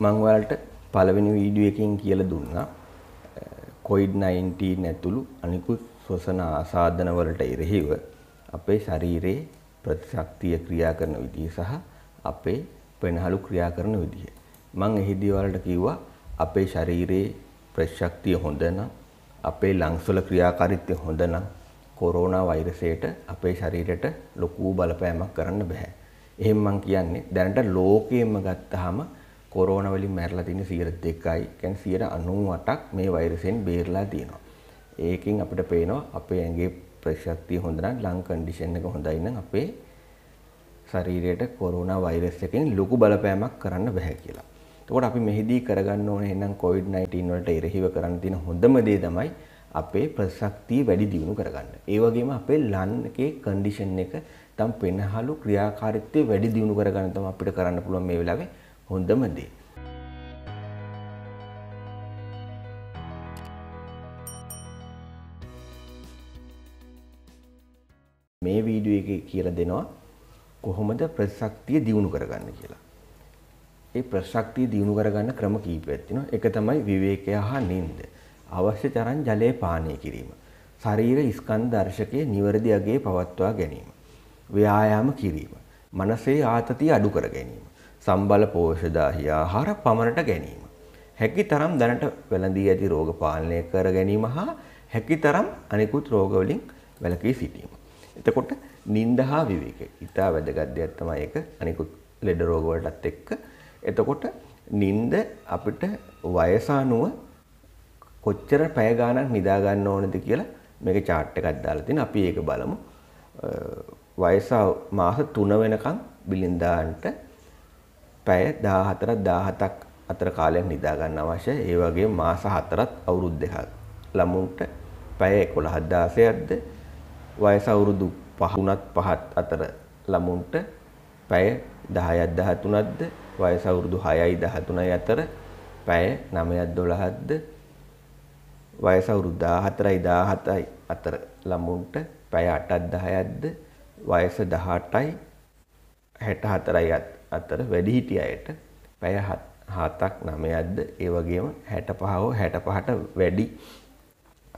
මම ඔයාලට පළවෙනි වීඩියෝ එකෙන් කියලා දුන්නා COVID-19 ඇතුළු අනිකුත් ශ්වසන ආසාදන වලට එරෙහිව අපේ ශරීරයේ ප්‍රතිශක්තිය ක්‍රියා කරන විදිය සහ අපේ පෙනහළු ක්‍රියා කරන විදිය. මම එහිදී ඔයාලට කිව්වා අපේ ශරීරයේ ප්‍රතිශක්තිය හොඳ නම් අපේ ලංස් වල ක්‍රියාකාරීත්වය හොඳ නම් කොරෝනා වෛරසයට අපේ ශරීරයට ලොකු බලපෑමක් කරන්න බෑ. එහෙනම් මම කියන්නේ දැනට ලෝකයෙන්ම ගත්තාම කොරෝනවලින් මැරලා තින සියරත් දෙකයි කැන් සියට අනුම් වටක් මේ වෛරසයෙන් බේරලා තියෙනවා. ඒකින් අපිට පේනවා අපේ ඇගේ ප්‍රශක්තිය හොඳනම් ලංකන්ඩිෂන් එක හොඳයින්න අපේ ශරීරයට කොරුණ වෛරස් එකෙන් ලොකු බලපෑමක් කරන්න බැහැ කියලා. එතකොට අපි මෙහිදී කරගන්න ඕනේ එහෙනම් COVID-19 වලට එරෙහිව කරන්න තියෙන හොඳම දේ තමයි අපේ ප්‍රශක්තිය වැඩි දියුණු කරගන්න. ඒ වගේම අපේ ලන් එකේ කන්ඩිෂන් එක තම් පෙනහළු ක්‍රියාකාරීත්වය වැඩි දියුණු කරගන්න තමයි අපිට කරන්න පුළුවන් මේ වෙලාවේ හොඳම දේ. මේ වීඩියෝ එකේ කියලා දෙනවා කොහොමද ප්‍රතිශක්තිය දියුණු කරගන්න කියලා. ඒ ප්‍රතිශක්තිය දියුණු කරගන්න ක්‍රම කීපයක් තියෙනවා. එක තමයි විවේකය හා නිින්ද. අවශ්‍ය තරම් ජලය පානය කිරීම. ශරීර ස්කන්ධ දර්ශකයේ නිවැරදි අගේ පවත්වා ගැනීම. ව්‍යායාම කිරීම. මනසේ ආතතිය අඩු කර ගැනීම. සම්බල පෝෂදාහි ආහාර පමණට ගැනීම. හැකි තරම් දැනට වැළඳී ඇති රෝග පාලනය කර ගැනීම හා හැකි තරම් අනිකුත් රෝගවලින් වැළකී සිටීම. එතකොට නින්ද හා විවේක. ඊටා වැදගත් දෙයක් තමයි ඒක අනිකුත් ලෙඩ රෝග වලටත් එක්ක. එතකොට නින්ද අපිට වයස අනුව කොච්චර පැය ගාණක් නිදා ගන්න ඕනද කියලා මේක chart එකක් දාලා තිනවා. අපි ඒක බලමු. වයස මාස 3 වෙනකන් බිලින්දාන්ට පැය 14ක් 17ක් අතර කාලයක් නිදා ගන්න අවශ්‍යයි. ඒ වගේම මාස 4ත් අවුරුදු දෙකක්. ළමුන්ට පැය 11ක් 16ක්ද වයස අවුරුදු 5ුණත් 5ත් අතර ළමුන්ට පැය 10ක් 13ක්ද වයස අවුරුදු 6යි 13යි අතර පැය 9ක් 12ක්ද වයස අවුරුදු 14යි 17යි අතර ළමුන්ට පැය 8ක් 10ක්ද වයස 18යි 64යි අතර වැඩිහිටිය අයට පැය හතක් නමයක්ද ඒ වගේම 65 65ට වැඩි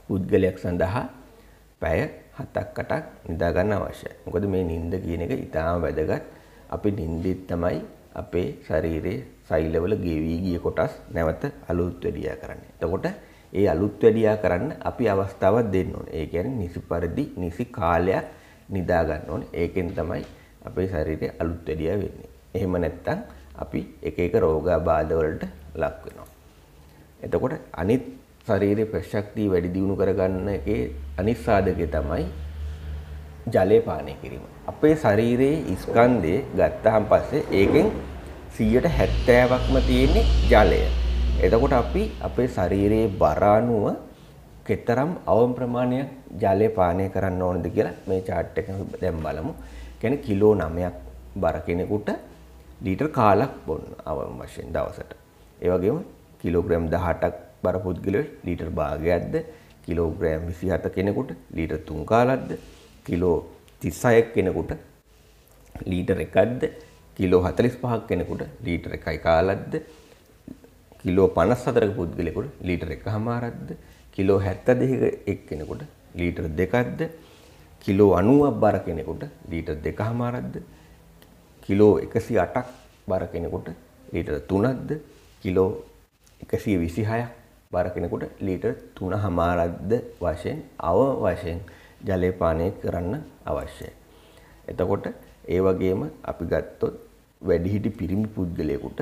පුද්ගලයක් සඳහා පැය හතක් අටක් නිදා ගන්න අවශ්‍යයි. මොකද මේ නිින්ද කියන එක ඉතාම වැදගත්. අපි නිින්දෙත් තමයි අපේ ශරීරයේ සෛලවල ගෙවි ගිය කොටස් නැවත අලුත් වැඩියා කරන්නේ. එතකොට ඒ අලුත් වැඩියා කරන්න අපි අවස්ථාවක් දෙන්න ඕනේ. ඒ කියන්නේ නිසි පරිදි නිසි කාලයක් නිදා ගන්න ඕනේ. ඒකෙන් තමයි අපේ ශරීරය අලුත් වැඩියා වෙන්නේ. එහෙම නැත්නම් අපි එක එක රෝගාබාධ වලට ලක් වෙනවා. එතකොට අනිත් ශරීරයේ ප්‍රශක්තිය වැඩි දියුණු කරගන්න එකේ අනිත් සාධකය තමයි ජලය පානය කිරීම. අපේ ශරීරයේ ස්කන්ධය ගත්තාන් පස්සේ ඒකෙන් 70%ක්ම තියෙන්නේ ජලය. එතකොට අපි අපේ ශරීරයේ බර අනුව කතරම් අවම ප්‍රමාණයක් ජලය පානය කරන්න ඕනද කියලා මේ chart එක දැන් බලමු. කියන්නේ කිලෝ 9ක් බර කෙනෙකුට ලීටර් කාලක් බොන්න අවම වශයෙන් දවසට. ඒවගේම කිලෝග්‍රම් දහටක් බර පුද්ගලට ලීටර් භාගයක්ද කිලෝග්‍රෑම් විසි හත කෙනෙකුට ලීටර් තුන් කාලක්ද කිලෝ තිස්සයක් කෙනෙකුට ලීටර එකක්ද කිලෝ හතලිස් පහක් කෙනෙකුට ලීටර එකයි කාලක්ද කිලෝ පනස් සතරක පුද්ගලෙකුට ලීටර එක හමාරක්ද කිලෝ හැත්ත දෙක එක් කෙනෙකුට ලීටර් දෙකක්ද කිලෝ අනුවක් බර කෙනෙකුට ලීටර් දෙක හමාරක්ද කිලෝ එකසි අටක් බර කෙනෙකුට ලීටර තුනක්ද කිලෝ එකසිය විසිහයක් බර කෙනෙකුට ලීටර් තුන හමාරක්ද වශයෙන් අව වශයෙන් ජලය පානය කරන්න අවශ්‍යයි. එතකොට ඒ වගේම අපි ගත්තොත් වැඩිහිටි පිරිමි පුද්ගලයෙකුට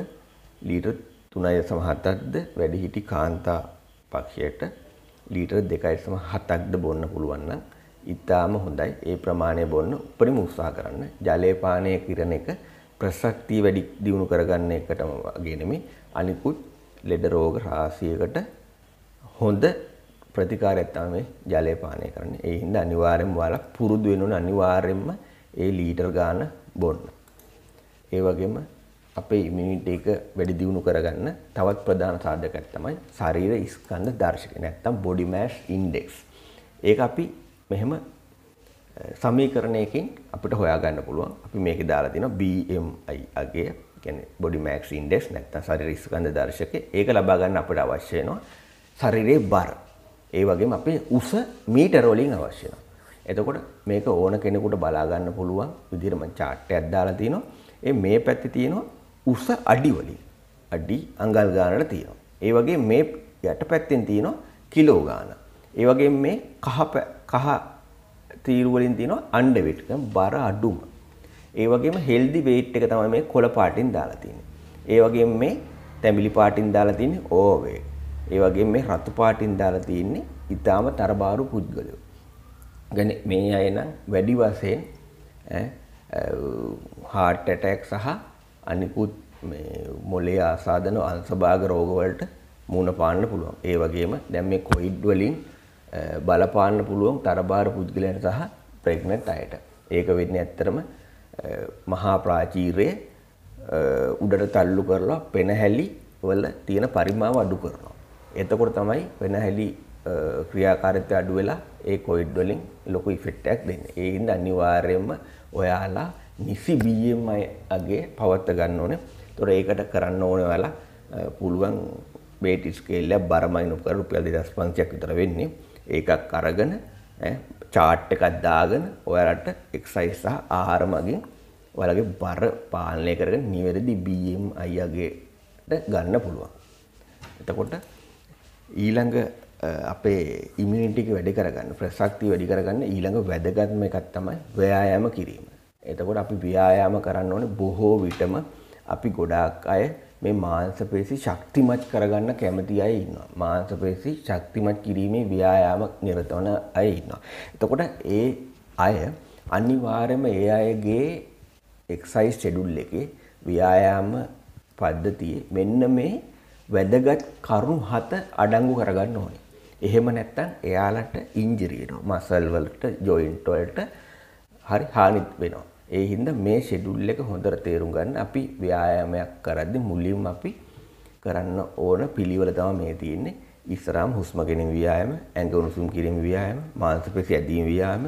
ලීටර් තුනය සමහතක්ද වැඩිහිටි කාන්තා පක්ෂයට ලීටර් දෙකයි සම හතක්ද බොන්න පුළුවන්නම් ඉතාම හොඳයි. ඒ ප්‍රමාණය බොන්න උපරිම උත්සාහ කරන්න. ජලය පානය කිරණ එක ප්‍රසක්තිය වැඩි දියුණු කරගන්න එකටම වගේ නෙමෙයි අනිකුත් ලෙඩ රෝග රාශියකට හොඳ ප්‍රතිකාරයක් තමයි ජලය පානය කරන්නේ. ඒ හින්දා අනිවාර්යෙන්ම ඔයාලා පුරුදු වෙන ඕනේ අනිවාර්යෙන්ම ඒ ලීටර් ගාන බොන්න. ඒ වගේම අපේ ඉමුනිටි එක වැඩි දියුණු කරගන්න තවත් ප්‍රධාන සාධකයක් තමයි ශරීර ස්කන්ධ දර්ශකය නැත්තම් බොඩි මෑෂ් ඉන්ඩෙක්ස්. ඒක අපි මෙහෙම සමීකරණයකින් අපිට හොයාගන්න පුළුවන් අපි මේක දාලා තියෙනවා BMI අගය කියන්නේ බොඩි මැක්ස් ඉන්ඩෙක්ස් නැත්නම් ශරීර ස්කන්ධ දර්ශකය ඒක ලබා ගන්න අපිට අවශ්‍ය වෙනවා ශරීරයේ බර ඒ වගේම අපේ උස මීටර වලින් අවශ්‍ය වෙනවා එතකොට මේක ඕන කෙනෙකුට බලා ගන්න පුළුවන් විදිහට මම chart එකක් දාලා තිනවා ඒ මේ පැත්තේ තියෙනවා උස අඩි වලින් අඩි අඟල් ගානට තියෙනවා ඒ වගේ මේ යට පැත්තෙන් තියෙනවා කිලෝ ගානක් ඒ වගේම මේ කහ කහ තීරු වලින් තියෙනවා අන්ඩර් weight කියන්නේ බර අඩුම. ඒ වගේම healthy weight එක තමයි මේ කොළ පාටින් දාලා තියෙන්නේ. ඒ වගේම මේ තැඹිලි පාටින් දාලා තියෙන්නේ overweight. ඒ වගේම මේ රතු පාටින් දාලා තියෙන්නේ ඊටාම තරබාරු පුද්ගලයෝ. කියන්නේ මේ අය නම් වැඩි වශයෙන් heart attack සහ අනිකුත් මේ මොළේ ආසාදන අංශභාග රෝග වලට මුහුණ පාන්න පුළුවන්. ඒ වගේම දැන් මේ COVID වලින් බලපාන්න පුළුවන් තරබාර පුද්ගලයන්ට සහ ප්‍රෙග්නට් අයට. ඒක වෙන්නේ ඇත්තටම මහා ප්‍රාචීරය උඩට තල්ලු කරලා පෙනහැලි වල තියෙන පරිමාව අඩු කරනවා. එතකොට තමයි පෙනහැලි ක්‍රියාකාරීත්වය අඩු වෙලා ඒ කොවිඩ් වලින් ලොකු ඉෆෙක්ට් එකක් දෙන්නේ. ඒ හින්දා අනිවාර්යයෙන්ම ඔයාලා නිසි BMI අගේ පවත් ගන්න ඕනේ. ඒතොර ඒකට කරන්න ඕනේ ඔයාලා පුළුවන් weight scale එක බරමයින් උපකර රුපියල් 2500ක් විතර වෙන්නේ. ඒකක් අරගෙන චාට් එකක් දාගෙන ඔයාලට එක්සයිස් සහ ආහාර මගින් ඔයාලගේ බර පාලනය කරගෙන නිවැරදි BMI යගේට ගන්න පුළුවන්. එතකොට ඊළඟ අපේ ඉමුනිටි එක වැඩි කරගන්න, ප්‍රශක්තිය වැඩි කරගන්න ඊළඟ වැදගත්ම එකක් තමයි ව්‍යායාම කිරීම. එතකොට අපි ව්‍යායාම කරන්න ඕනේ බොහෝ විටම අපි ගොඩාක් අය මේ මාංශ පේශි ශක්තිමත් කරගන්න කැමති අය ඉන්නවා. මාංශ පේශි ශක්තිමත් කිරීමේ ව්‍යායාම නිරත වන අය ඉන්නවා. එතකොට ඒ අය අනිවාර්යයෙන්ම ඒ අයගේ එක්සයිස් ෂෙඩියුල් එකේ ව්‍යායාම පද්ධතියේ මෙන්න මේ වැදගත් කරුණු හත අඩංගු කරගන්න ඕනේ. එහෙම නැත්නම් එයාලට ඉන්ජරි වෙනවා. මසල් වලට, ජොයින්ට් වලට හරි හානි වෙනවා. ඒ හින්දා මේ ෂෙඩියුල් එක හොඳට තේරුම් ගන්න අපි ව්‍යායාමයක් කරද්දී මුලින්ම අපි කරන්න ඕන පිළිවෙල තමයි මේ තියෙන්නේ. ඉස්සරහම හුස්ම ගැනීම ව්‍යායාම, ඇඟ උණුසුම් කිරීම ව්‍යායාම, මාංශපේශි ඇදීම ව්‍යායාම,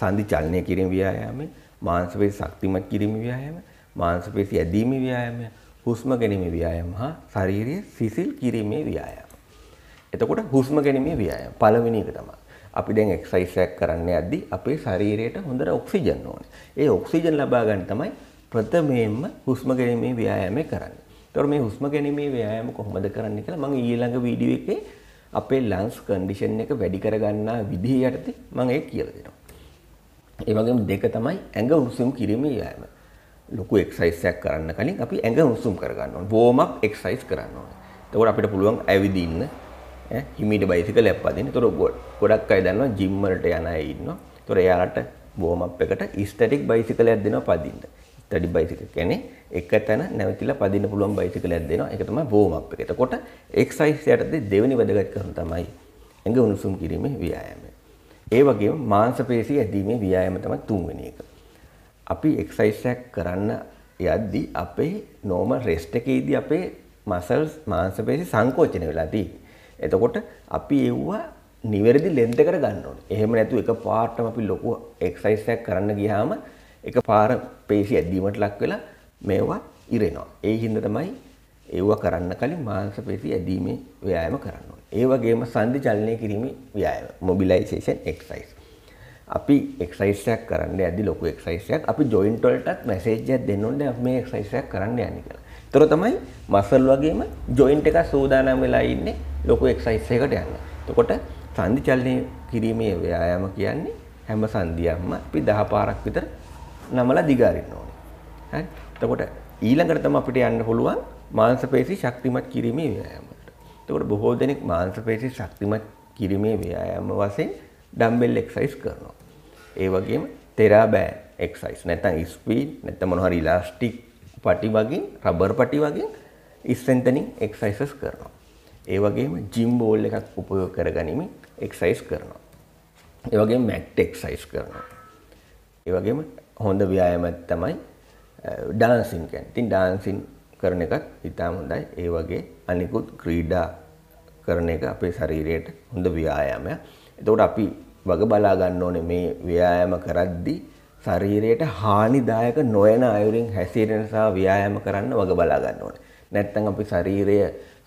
සන්ධි චලනය කිරීම ව්‍යායාම, මාංශපේශි ශක්තිමත් කිරීම ව්‍යායාම, මාංශපේශි ඇදීම ව්‍යායාම, හුස්ම ගැනීම ව්‍යායාම හා ශාරීරික සිසිල් කිරීමේ ව්‍යායාම. එතකොට හුස්ම ගැනීමේ ව්‍යායාම පළවෙනි එක තමයි. අපි දැන් එක්සයිස් එකක් කරන්න යද්දී අපේ ශරීරයට හොඳට ඔක්සිජන් ඕනේ. ඒ ඔක්සිජන් ලබා ගන්න තමයි ප්‍රථමයෙන්ම හුස්ම ගැනීමේ ව්‍යායාමය කරන්නේ. ඒතකොට මේ හුස්ම ගැනීමේ ව්‍යායාම කොහොමද කරන්නේ කියලා මම ඊළඟ වීඩියෝ එකේ අපේ ලන්ස් කන්ඩිෂන් එක වැඩි කරගන්නා විදිහ යටතේ මම ඒක කියලා දෙනවා. ඒ වගේම දෙක තමයි ඇඟ උණුසුම් කිරීමේ ව්‍යායාම. ලොකු එක්සයිස් එකක් කරන්න කලින් අපි ඇඟ උණුසුම් කරගන්න ඕනේ. වෝම් අප් එක්සයිස් කරන්න ඕනේ. එතකොට අපිට පුළුවන් ඇවිදින්න හිමිට බයිසික ලැප්පදින්න තොර ගොඩක් අයි දන්නවා ජිම්මලට යන අය ඉන්නවා. තොර එයාලට වෝමප් එකට ස්ටැටික් බයිසිකලයක් දෙනවා පදින්න. ස්ටැටික් බයිසික කියන්නේ එක තැන නැවතිලා පදින්න පුළුවන් බයිසිකලයක් දෙනවා. ඒක තමයි වෝමප් එක. එතකොට එක්සයිස් යටතේ දෙවෙනි වැදගත්කම තමයි ඇඟ උණුසුම් කිරීමේ ව්‍යායාමය. ඒ වගේම මාංශපේශී ඇදීමේ ව්‍යායාම තමයි තුන්වෙනි එක. අපි එක්සයිස් එකක් කරන්න යද්දී අපේ නෝමල් රෙස්ට් එකේදී අපේ මසල්ස් මාංශපේශී සංකෝචන වෙලාදී එතකොට අපි එව්වා නිවැරදි ලෙන්ත් එකට ගන්න ඕනේ. එහෙම නැතු එක පාටම අපි ලොකු එක්සර්සයිස් එකක් කරන්න ගියාම එක පාර පේශි ඇදීමට ලක් වෙලා මේවා ඉරෙනවා. ඒ හින්දා තමයි ඒවා කරන්න කලින් මාංශ පේශි ඇදීමේ ව්‍යායාම කරන්න ඕනේ. ඒ වගේම සංදි චලනය කිරීමේ ව්‍යායාම මොබිලයිසේෂන් එක්සර්සයිස්. අපි එක්සයිස් එකක් කරන්න ඇදි ලොකු එක්සයිස් එකක් අපි ජොයින්ට් වලටත් මැසේජ් එකක් දෙන්න ඕනේ මේ එක්සයිස් එකක් කරන්න යන්නේ කියලා. තොර තමයි මසල් වගේම ජොයින්ට් එක සූදානම් වෙලා ඉන්නේ ලොකු එක්සයිස් එකකට යන්න. එතකොට සන්ධි චලනය කිරීමේ ව්‍යායාම කියන්නේ හැම සන්ධියක්ම අපි 10 පාරක් විතර නමලා දිගාරින්න ඕනේ. හරි. එතකොට ඊළඟට තමයි අපිට යන්න පුළුවන් මාංශපේශී ශක්තිමත් කිරීමේ ව්‍යායාමයට. එතකොට බොහෝ දෙනෙක් මාංශපේශී ශක්තිමත් කිරීමේ ව්‍යායාම වශයෙන් ඩම්බෙල් එක්සයිස් කරනවා. ඒ වගේම තෙරාබෑ එක්සයිස් නැත්නම් ස්පීඩ් නැත්නම් මොනවා හරි ඉලාස්ටික් පටි වගේ රබර් පටි වගේ ස්ට්‍රෙන්තනින් එක්සයිසස් කරනවා. ඒ වගේම ජිම් බෝල් එකක් උපයෝග කරගනිමින් එක්සයිස් කරනවා. ඒ වගේම මැට් එක්සයිස් කරනවා. ඒ වගේම හොඳ ව්‍යායාමයක් තමයි ඩාන්සින් කියන්නේ. ඉතින් ඩාන්සින් කරන එකත් ඉතාම හොඳයි. ඒ වගේ අනිකුත් ක්‍රීඩා කරන එක අපේ ශරීරයට හොඳ ව්‍යායාමයක්. එතකොට අපි වග බලා ගන්න ඕනේ මේ ව්‍යායාම කරද්දී ශරීරයට හානිදායක නොවන අයුරින් හැසිරෙන සහ ව්‍යායාම කරන්න වග බලා ගන්න ඕනේ. නැත්නම් අපි ශරීරය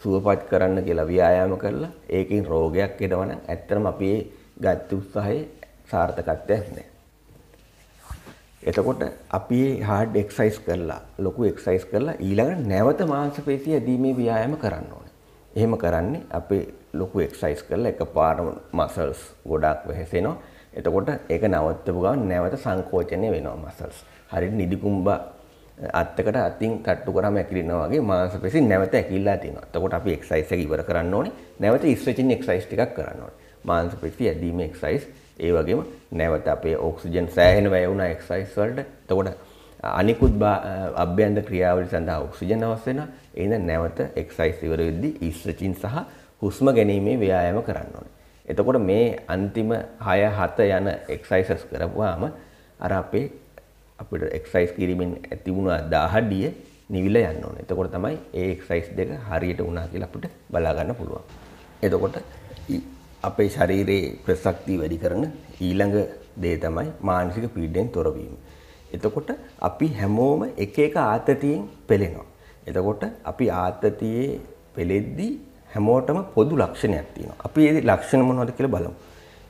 සුවපත් කරන්න කියලා ව්‍යායාම කරලා ඒකෙන් රෝගයක් එනවා නම් ඇත්තටම අපි ගත්ත උත්සාහයේ සාර්ථකත්වයක් නැහැ. එතකොට අපි හાર્ඩ් එක්සයිස් කරලා ලොකු එක්සයිස් කරලා ඊළඟට නැවත මාංශපේශී ඇදීමේ ව්‍යායාම කරන්න ඕනේ. එහෙම කරන්නේ අපේ ලොකු එක්සයිස් කරලා එකපාරම මසල්ස් ගොඩාක් වෙහෙසෙනවා. එතකොට ඒක නවත්තපු ගමන් නැවත සංකෝචනය වෙනවා මසල්ස්. හරියට නිදිකුඹ අත්තකට අතින් තට්ටු කරාම ඇකිලෙනවා වගේ මාංශ පෙසින් නැවත ඇකිලලා තියෙනවා. එතකොට අපි එක්සයිස් එක ඉවර කරන්න ඕනේ. නැවත ස්ට්‍රෙචින් එක්සයිස් ටිකක් කරන්න ඕනේ. මාංශ පෙති ඇදීම එක්සයිස් ඒ වගේම නැවත අපේ ඔක්සිජන් සෑහෙන වැය වුණා එක්සයිස් වලට. එතකොට අනිකුත් අභ්‍යන්ත ක්‍රියාවලි සඳහා ඔක්සිජන් අවශ්‍ය වෙනවා. එහෙනම් නැවත එක්සයිස් ඉවර වෙද්දී ස්ට්‍රෙචින් සහ හුස්ම ගැනීමේ ව්‍යායාම කරන්න ඕනේ. එතකොට මේ අන්තිම 6 7 යන එක්සයිසස් කරපුවාම අර අපේ අපිට එක්සයිස් කිරීමෙන් ඇති වුණා දාහඩිය නිවිලා යන්න ඕනේ. එතකොට තමයි ඒ එක්සයිස් දෙක හරියට වුණා කියලා අපිට බලා ගන්න පුළුවන්. එතකොට අපේ ශරීරයේ ප්‍රශක්තිය වැඩි කරන ඊළඟ දේ තමයි මානසික පීඩයෙන් තොරවීම. එතකොට අපි හැමෝම එක එක ආතතියෙන් පෙළෙනවා. එතකොට අපි ආතතියේ පෙළෙද්දී හැමෝටම පොදු ලක්ෂණයක් තියෙනවා. අපි ඒ ලක්ෂණ මොනවද කියලා බලමු.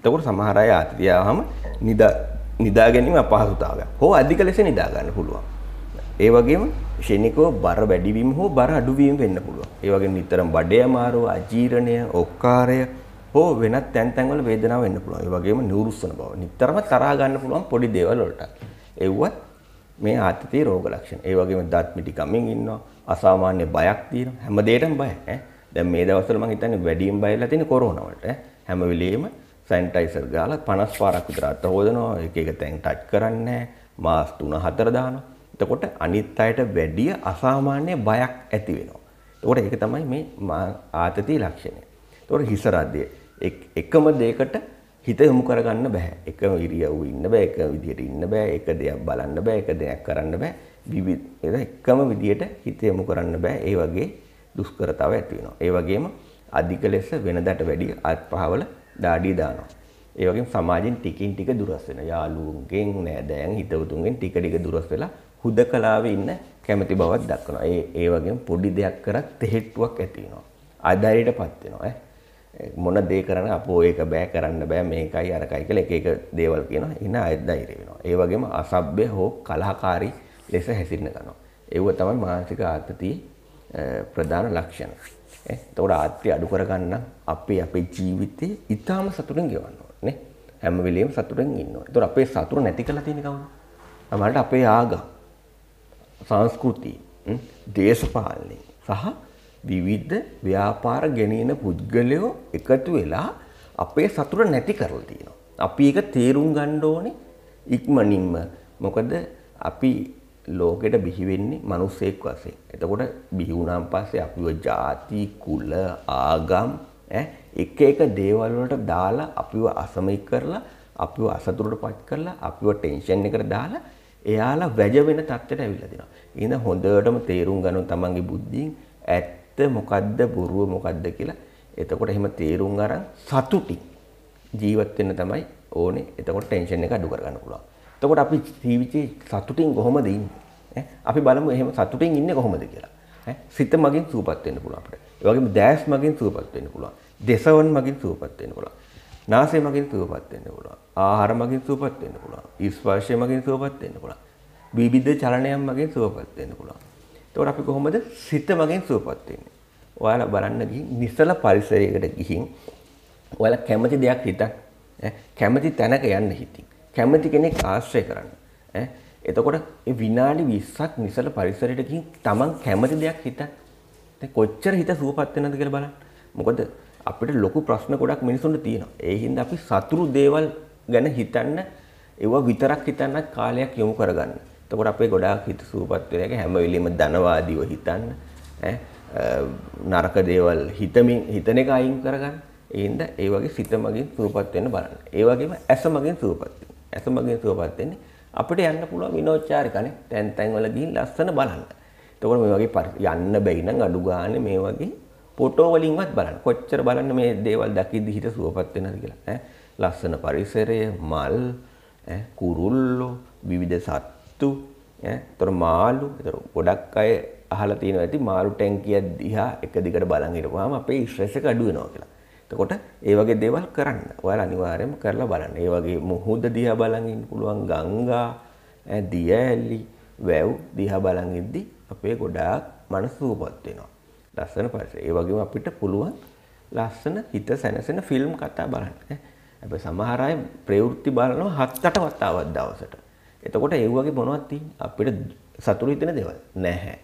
එතකොට සමහර අය ආතිතියාවම නිදා නිදා ගැනීම අපහසුතාවයක්. හෝ අධික ලෙස නිදා ගන්න පුළුවන්. ඒ වගේම ශනිකව බර වැඩිවීම හෝ බර අඩුවීම වෙන්න පුළුවන්. ඒ වගේම නිතරම බඩේ අමාරුව, අජීර්ණය, ඔක්කාරය හෝ වෙනත් තැන් තැන්වල වේදනාව වෙන්න පුළුවන්. ඒ වගේම නිරුස්සන බව. නිතරම තරහ ගන්න පුළුවන් පොඩි දේවල් වලට. ඒවත් මේ ආතතිය රෝග ලක්ෂණ. ඒ වගේම දත් මිටි ගමින් ඉන්නවා. අසාමාන්‍ය බයක් තියෙනවා. හැම දෙයකටම බයයි ඈ. දැන් මේ දවස්වල මම හිතන්නේ වැඩියෙන් බයලා තියෙන්නේ කොරෝනාවට. හැම වෙලෙම සැනිටයිසර් ගාලා 50 පාරක් විතර අත හොදනවා. එක එක තැන් ටච් කරන්නේ නැහැ. මාස්ක් 3-4 දානවා. එතකොට අනිත් අයට වැඩිය අසාමාන්‍ය බයක් ඇති වෙනවා. එතකොට ඒක තමයි මේ ආතතිය ලක්ෂණය. එතකොට හිස රද්දය එකම දෙයකට හිත යොමු කරගන්න බෑ. එක ඉරියව්ව ඉන්න බෑ, එක විදියට ඉන්න බෑ, එක දෙයක් බලන්න බෑ, එක දෙයක් කරන්න බෑ. විවිධ එකම විදියට හිත යොමු කරන්න බෑ. ඒ වගේ දුෂ්කරතාව ඇති වෙනවා. ඒ වගේම අධික ලෙස වෙනදට වැඩිය අත්පහවල දාඩිය දානවා. ඒ වගේම සමාජයෙන් ටිකින් ටික දුරස් වෙනවා. යාළුවන්ගෙන් නෑදෑයන් හිතවතුන්ගෙන් ටික ටික දුරස් වෙලා හුදකලාවේ ඉන්න කැමැති බවක් දක්වනවා. ඒ ඒ වගේම පොඩි දෙයක් කරත් තෙහෙට්ටුවක් ඇති වෙනවා. ආධාරයටපත් වෙනවා ඈ. මොන දේ කරන්න අපෝ ඒක බෑ කරන්න බෑ මේකයි අරකයි කියලා එක එක දේවල් කියනවා. ඉන අය ධෛර්ය වෙනවා. ඒ වගේම අසભ્ય හෝ කලහකාරී ලෙස හැසිරෙන කරනවා. ඒව තමයි මානසික ආතතියේ ප්‍රධාන ලක්ෂණ. එතකොට ආත්‍රි අඩු කරගන්න අපේ අපේ ජීවිතේ ඊටාම සතුටින් ගෙවන්න ඕනේ හැම වෙලෙම සතුටින් ඉන්න ඕනේ. එතකොට අපේ සතුට නැති කරලා තියෙන්නේ කවුද? අපලට අපේ ආගම්, සංස්කෘතිය, දේශපාලනය සහ විවිධ ව්‍යාපාර ගෙනෙන පුද්ගලයෝ එකතු වෙලා අපේ සතුට නැති කරලා තියෙනවා. අපි ඒක තේරුම් ගන්න ඕනේ ඉක්මනින්ම. මොකද අපි ලෝකෙට බිහිවෙන්නේ මනුස්සෙක් වසේ. එතකොට බිහිවුණම් පස්සේ අපිව ජාති කුල ආගම් එක එක දේවල්වලට දාලා අපිව අසමයි කරලා අපිව අසතුරට පත් කරලා අපිව ටෙන්ෂන් එකට දාලා එයාලා වැජ වෙන තත්ත්වයට ඇවිල්ලා දෙනවා. ඉතින් හොඳටම තේරුම් ගන්න තමන්ගේ බුද්ධියෙන් ඇත්ත මොකද්ද බොරුව මොකද්ද කියලා. එතකොට එහෙම තේරුම් අරන් සතුටින් ජීවත් වෙන්න තමයි ඕනේ. එතකොට ටෙන්ෂන් එක අඩු කරගන්න පුළුවන්. එතකොට අපි ජීවිතේ සතුටින් කොහොමද ඉන්නේ? අපි බලමු එහෙම සතුටින් ඉන්නේ කොහොමද කියලා. සිත මගින් සුවපත් වෙන්න පුළුවන් අපිට. ඒ වගේම දැස් මගින් සුවපත් වෙන්න පුළුවන්. දසවන් මගින් සුවපත් වෙන්න පුළුවන්. නාසය මගින් සුවපත් වෙන්න පුළුවන්. ආහාර මගින් සුවපත් වෙන්න පුළුවන්. ස්පර්ශය මගින් සුවපත් වෙන්න පුළුවන්. විවිධ චලනයන් මගින් සුවපත් වෙන්න පුළුවන්. එතකොට අපි කොහොමද සිත මගින් සුවපත් වෙන්නේ? ඔයාලා බලන්න ගිහින් නිසල පරිසරයකට ගිහින් ඔයාලා කැමති දෙයක් හිතක් කැමති තැනක යන්න හිතින්. කැමති කෙනෙක් ආශ්‍රය කරන්න. ඈ එතකොට ඒ විනාඩි 20ක් නිසල පරිසරයට ගිහින් Taman කැමති දෙයක් හිතන්න. දැන් කොච්චර හිත සුවපත් වෙනවද කියලා බලන්න. මොකද අපිට ලොකු ප්‍රශ්න ගොඩක් මිනිසුන්ට තියෙනවා. ඒ හින්දා අපි සතුරු දේවල් ගැන හිතන්න ඒවා විතරක් හිතන්න කාලයක් යොමු කරගන්න. එතකොට අපේ ගොඩාක් හිත සුවපත් වෙන එක හැම වෙලෙම ධනවාදීව හිතන්න. ඈ නරක දේවල් හිතමින් හිතන එක අයින් කරගන්න. ඒ හින්දා ඒ වගේ සිත මගින් සුවපත් වෙන්න බලන්න. ඒ වගේම ඇස මගින් සුවපත් ඇසමගින් සුවපත් වෙන්නේ. අපිට යන්න පුළුවන් විනෝචාරිකනේ. තැන් තැන් වල ගිහින් ලස්සන බලන්න. එතකොට මේ වගේ යන්න බැරි නම් අඩු ගානේ මේ වගේ ෆොටෝ වලින්වත් බලන්න. කොච්චර බලන්න මේ දේවල් දකිද්දි හිත සුවපත් වෙනවද කියලා. ඈ ලස්සන පරිසරය, මල්, ඈ කුරුල්ලෝ, විවිධ සත්තු, ඈ ඒතර මාළු, ඒතර ගොඩක් අය අහලා තියෙනවා ඇති මාළු ටැංකිය දිහා එක දිගට බලන් ඉරපුවාම අපේ ස්ට්‍රෙස් එක අඩු වෙනවා කියලා. එතකොට ඒ වගේ දේවල් කරන්න. ඔයාලා අනිවාර්යයෙන්ම කරලා බලන්න. ඒ වගේ මුහුද දිහා බලන් ඉන්න පුළුවන් ගංගා, දිය ඇලි, වැව් දිහා බලන් ඉද්දි අපේ ගොඩාක් මනස සුවපත් වෙනවා. ලස්සන පරිසරය. ඒ වගේම අපිට පුළුවන් ලස්සන හිත සැනසෙන ෆිල්ම් කතා බලන්න. හැබැයි සමහර අය ප්‍රවෘත්ති බලනවා හත් අට වතාවක් දවසට. එතකොට ඒ වගේ මොනවද තියෙන්නේ? අපිට සතුටු හිතෙන දේවල් නැහැ.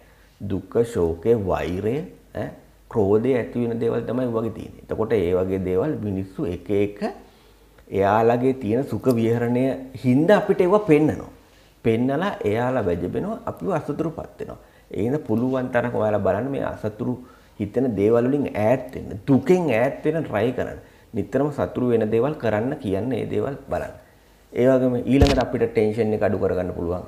දුක, ශෝකය, වෛරය ඈ ක්‍රෝධය ඇති වෙන දේවල් තමයි වගේ තියෙන්නේ. එතකොට ඒ වගේ දේවල් මිනිස්සු එක එක එයාලගේ තියෙන සුඛ විහරණය හින්දා අපිට ඒවා පෙන්නනවා. පෙන්නලා එයාලා වැජබෙනවා අපිව අසතුටුපත් වෙනවා. ඒ හින්දා පුළුවන් තරම් ඔයාලා බලන්න මේ අසතුරු හිතෙන දේවල් වලින් ඈත් වෙන්න. දුකෙන් ඈත් වෙන්න try කරන්න. නිතරම සතුරු වෙන දේවල් කරන්න කියන්නේ ඒ දේවල් බලන්න. ඒ වගේම ඊළඟට අපිට ටෙන්ෂන් එක අඩු කරගන්න පුළුවන්.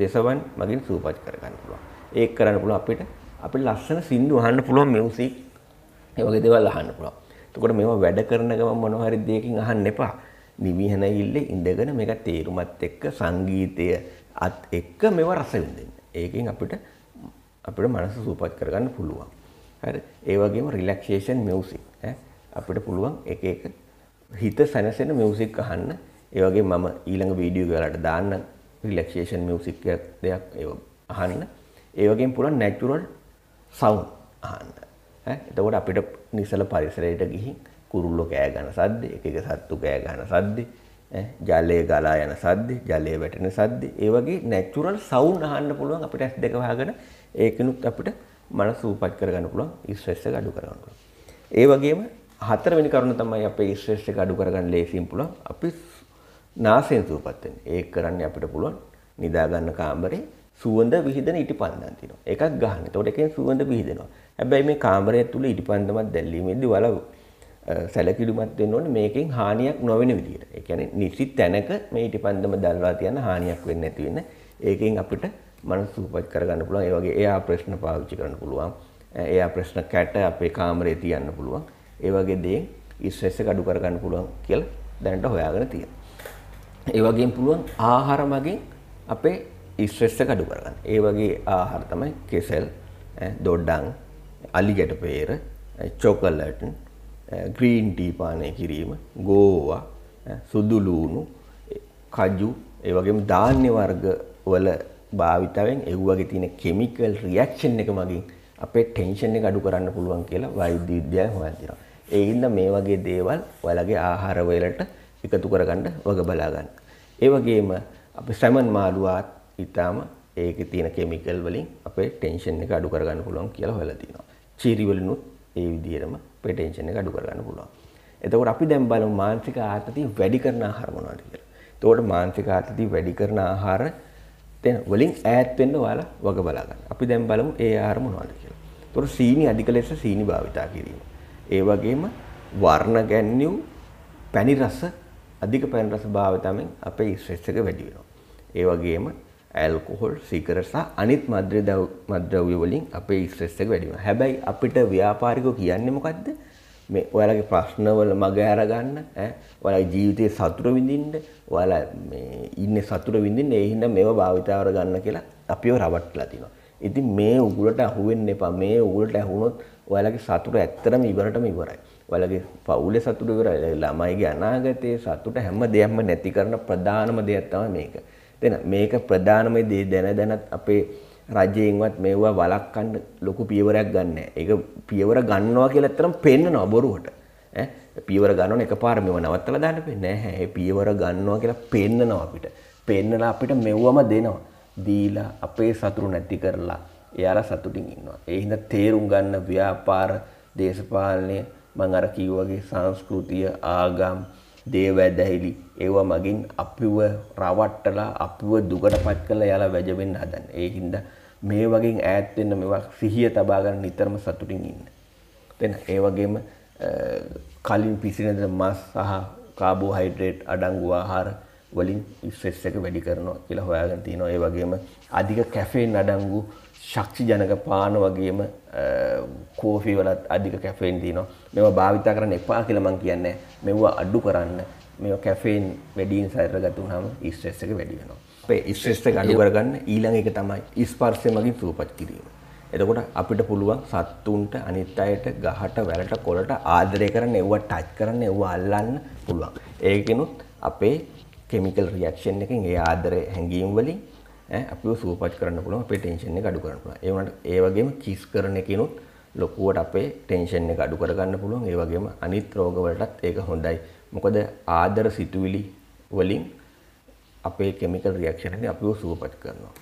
දේශවන් මගින් සූපච් කරගන්න පුළුවන්. ඒක කරන්න පුළුවන් අපිට අපිට ලස්සන සින්දු අහන්න පුළුවන් මියුසික් ඒ වගේ දේවල් අහන්න පුළුවන්. එතකොට මේවා වැඩ කරන ගමන් මොන හරි දෙයකින් අහන්න එපා. නිවිහනයිල්ලේ ඉඳගෙන මේක තේරුමත් එක්ක සංගීතය අත් එක්ක මේවා රස විඳින්න. ඒකෙන් අපිට අපිට මනස සූපත් කරගන්න පුළුවන්. හරි. ඒ වගේම රිලැක්සේෂන් මියුසික් ඈ අපිට පුළුවන් එක එක හිත සැනසෙන මියුසික් අහන්න. ඒ වගේ මම ඊළඟ වීඩියෝ එකකට දාන්න රිලැක්සේෂන් මියුසික් දෙයක් ඒව අහන්න. ඒ වගේම පුළුවන් නැචරල් සවුන් අහන්න එතකොට අපිට නිසල පරිසරයට ගිහින් කුරුල්ලෝ කෑ ගන්න සද්ද එක එක සත්තු කෑ ගන්න සද්ද ජලය ගලා යන සද්ද ජලය වැටෙන සද්ද ඒ වගේ නැචුරල් සවුන් අහන්න පුළුවන් අපිට ඇස් දෙක වහගෙන ඒකිනුත් අපිට මනස සූපත් කරගන්න පුළුවන් ස්ට්‍රෙස් එක අඩු කරගන්න පුළුවන් ඒ වගේම හතරවෙනි කරුණ තමයි අපේ ස්ට්‍රෙස් එක අඩු කරගන්න ලේසියෙන් පුළුවන් අපි නාසයෙන් සූපත් වෙන්නේ ඒක කරන්න අපිට පුළුවන් නිදා ගන්න කාමරේ සුවඳ විහිදෙන ඉටිපන්දම් තියෙනවා. එකක් ගහන්න. එතකොට එකෙන් සුවඳ විහිදෙනවා. හැබැයි මේ කාමරය තුල ඉටිපන්දමක් දැල්ලීමේදී වල සැලකිලිමත් වෙන්න ඕනේ මේකෙන් හානියක් නොවන විදිහට. ඒ කියන්නේ නිසි තැනක මේ ඉටිපන්දම දැල්වලා තියන හානියක් වෙන්නේ නැති වෙන්න. ඒකෙන් අපිට මනස සූපත් කරගන්න පුළුවන්. ඒ වගේ එයා ප්‍රශ්න පාවිච්චි කරන්න පුළුවන්. එයා ප්‍රශ්න කැට අපේ කාමරේ තියන්න පුළුවන්. ඒ වගේ දේ ස්ට්‍රෙස් එක අඩු කරගන්න පුළුවන් කියලා දැනට හොයාගෙන තියෙනවා. ඒ වගේම පුළුවන් ආහාර මගින් අපේ ඉස්ට්‍රෙස්ස කඩු කරගන්න ඒ වගේ ආහාර තමයි කෙසෙල් දොඩ්ඩං අලිගැට පේර චෝකල්ලටන් ග්‍රීන් ටීපානය කිරීම ගෝවා සුදුලූුණු කජු ඒවගේම ධාන්‍ය වර්ග වල භාවිතාවෙන් එව්වගේ තියෙන කෙමිකල් රියක්ෂන් එක මගින් අපේ ටෙන්ෂන් එක අඩු කරන්න පුළුවන් කියලා වෛද්‍ය විද්‍යාව හොයනවා. ඒ හින්දා මේ වගේ දේවල් ඔයාලගේ ආහාර වලට එකතු කරගන්න වග බලා ගන්න. ඒ වගේම අපි සැමන් මාළුවාත් ඊටාම ඒකේ තියෙන කිමිකල් වලින් අපේ ටෙන්ෂන් එක අඩු කරගන්න පුළුවන් කියලා හොයලා තිනවා. චීරි වලිනුත් ඒ විදිහටම අපේ ටෙන්ෂන් එක අඩු කරගන්න පුළුවන්. එතකොට අපි දැන් බලමු මානසික ආතති වැඩි කරන ආහාර මොනවද කියලා. එතකොට මානසික ආතති වැඩි කරන ආහාර දැන් වලින් ඈත් වෙන්න ඔයාලා වග බලා ගන්න. අපි දැන් බලමු ඒ ආහාර මොනවද කියලා. එතකොට සීනි අධික ලෙස සීනි භාවිතා කිරීම. ඒ වගේම වර්ණ ගැන්නියු පැණි රස අධික පැණි රස භාවිතයෙන් අපේ ස්ට්‍රෙස් එක වැඩි වෙනවා. ඒ වගේම ඇල්කොහොල් සිකරට සහ අනිත් මද්‍ර මද්‍රව්‍ය වලින් අපේ ස්ට්‍රෙස් එක වැඩි වෙනවා. හැබැයි අපිට ව්‍යාපාරිකව කියන්නේ මොකද්ද? මේ ඔයාලගේ ප්‍රශ්නවල මග අරගන්න ඈ ඔයාලගේ ජීවිතයේ සතුට විඳින්න ඔයාලා මේ ඉන්නේ සතුට විඳින්න ඒ හින්දා මේව භාවිතා කරගන්න කියලා අපිව රවට්ටලා තිනවා. ඉතින් මේ උගුලට අහු වෙන්න එපා. මේ උගුලට ඇහුනොත් ඔයාලගේ සතුට ඇත්තටම ඉවරටම ඉවරයි. ඔයාලගේ පවුලේ සතුට ඉවරයි. ළමයිගේ අනාගතයේ සතුට හැම දෙයක්ම නැති කරන ප්‍රධානම දෙයක් තමයි මේක. වෙන මේක ප්‍රධානම දේ දැන දැනත් අපේ රජයෙන්වත් මේවා වලක්වන්න ලොකු පියවරයක් ගන්න ඒක පියවර ගන්නවා කියලා ඇත්තටම පෙන්නනවා බොරුවට ඈ පියවර ගන්නවන එකපාර මේව නවත්තලා දාන්න බෑ නෑ ඒ පියවර ගන්නවා කියලා පෙන්නනවා අපිට පෙන්නලා අපිට මෙව්වම දෙනවා දීලා අපේ සතුරු නැති කරලා එයාලා සතුටින් ඉන්නවා ඒ හින්දා තේරුම් ගන්න ව්‍යාපාර දේශපාලනය මං අර කිව්වාගේ සංස්කෘතිය ආගම් දේවදැහිලි ඒවා මගින් අපිව රවට්ටලා අපිව දුකටපත් කරලා යාලා වැජවෙන්න හදන. ඒ හින්දා මේ වගේ ඈත් වෙන්න මේවා සිහිය තබා ගන්න නිතරම සතුටින් ඉන්න. දැන් ඒ වගේම කලින් පිසිනද මස් සහ කාබෝහයිඩ්‍රේට් අඩංගු ආහාර වලින් ස්ට්‍රෙස් එක වැඩි කරනවා කියලා හොයාගෙන තිනවා. ඒ වගේම අධික කැෆේන් අඩංගු ශක්ති ජනක පාන වගේම කෝෆි වලත් අධික කැෆේන් තියෙනවා. මේවා භාවිතා කරන්න එපා කියලා මම කියන්නේ. මෙවුවා අඩු කරන්න. මේ කැෆේන් වැඩීන් සැර ගතුනම ස්ට්‍රෙස් එක වැඩි වෙනවා. අපේ ස්ට්‍රෙස් එක අඩු කරගන්න ඊළඟ එක තමයි ස්පර්ශය මගින් සූපත් කිරීම. එතකොට අපිට පුළුවන් සත්තුන්ට අනිත් අයට ගහට වැලට කොළට ආදරය කරන්න එව්වා ටච් කරන්න එව්වා අල්ලන්න පුළුවන්. ඒකිනුත් අපේ කෙමිකල් රියක්ෂන් එකෙන් ඒ ආදරය හැඟීම් වලින් අපිව සූපච් කරන්න පුළුවන් අපේ ටෙන්ෂන් එක අඩු කරන්න පුළුවන්. ඒ වුණාට ඒ වගේම කිස් කරන එකිනුත් ලොකුවට අපේ ටෙන්ෂන් එක අඩු කරගන්න පුළුවන්. ඒ වගේම අනිත් රෝග වලටත් ඒක හොඳයි. මොකද ආදර සිතුවිලි වලින් අපේ කෙමිකල් රියක්ෂන් එකේ අපිව සුවපත් කරනවා.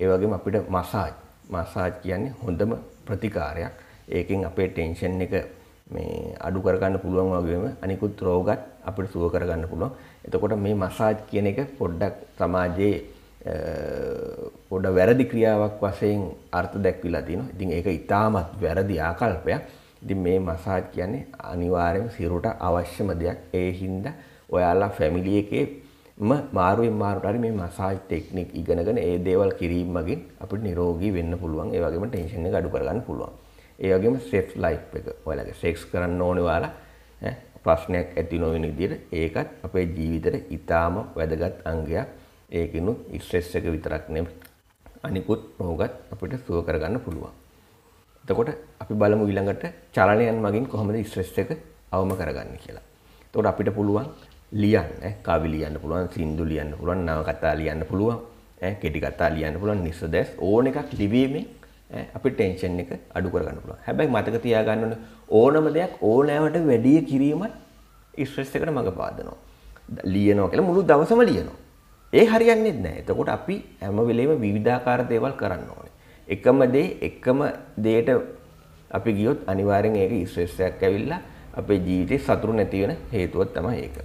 ඒ වගේම අපිට මසාජ් මසාජ් කියන්නේ හොඳම ප්‍රතිකාරයක්. ඒකෙන් අපේ ටෙන්ෂන් එක මේ අඩු කරගන්න පුළුවන් වගේම අනිකුත් රෝගත් අපිට සුව කරගන්න පුළුවන්. එතකොට මේ මසාජ් කියන එක පොඩ්ඩක් සමාජයේ පොඩ වැරදි ක්‍රියාවක් වශයෙන් අර්ථ දැක්විලා තියෙනවා. ඉතින් ඒක ඊටමත් වැරදි ආකල්පයක්. ඉතින් මේ මසාජ් කියන්නේ අනිවාර්යයෙන් සිරුරට අවශ්‍යම දෙයක්. ඒ හින්දා ඔයාලා ෆැමිලි එකේම මාරුවෙන් මාරුට හරි මේ මසාජ් ටෙක්නික් ඉගෙනගෙන ඒ දේවල් කිරීම මගින් අපිට නිරෝගී වෙන්න පුළුවන්. ඒ වගේම ටෙන්ෂන් එක අඩු කරගන්න පුළුවන්. ඒ වගේම සෙක්ස් ලයිෆ් එක ඔයාලගේ සෙක්ස් කරන්න ඕනේ ඔයාලා ඈ ප්‍රශ්නයක් ඇති නොවන විදිහට ඒකත් අපේ ජීවිතේට ඉතාම වැදගත් අංගයක්. ඒකිනුත් ස්ට්‍රෙස් එක විතරක් නෙමෙයි අනිකුත් රෝගත් අපිට සුව කරගන්න පුළුවන්. තකොට අපි බලමු ඊළඟට චලනයන් මගින් කොහොමද ස්ට්‍රෙස් එක අවම කරගන්න කියලා. එතකොට අපිට පුළුවන් ලියන්න කවි ලියන්න පුළුවන් සින්දු ලියන්න පුළුවන් නව කතා ලියන්න පුළුවන් ඈ කෙටි කතා ලියන්න පුළුවන් නිසදැස් ඕන එකක් ලිවීමෙන් අපි ටෙන්ෂන් එක අඩු කරගන්න පුළුවන්. හැබැයි මතක තියාගන්න ඕන ඕනම දෙයක් ඕනෑවට වැඩි කිරීම ස්ට්‍රෙස් එකට මඟ පාදනවා. ලියනවා කියලා මුළු දවසම ලියනවා. ඒ හරියන්නේ නැහැ. එතකොට අපි හැම වෙලේම විවිධාකාර දේවල් කරන්න ඕනේ. එකම දේ එකම දෙයට අපි ගියොත් අනිවාර්යෙන් ඒක ස්ට්‍රෙස් එකක් ඇවිල්ලා අපේ ජීවිතේ සතුරු නැති වෙන හේතුවක් තමයි ඒක.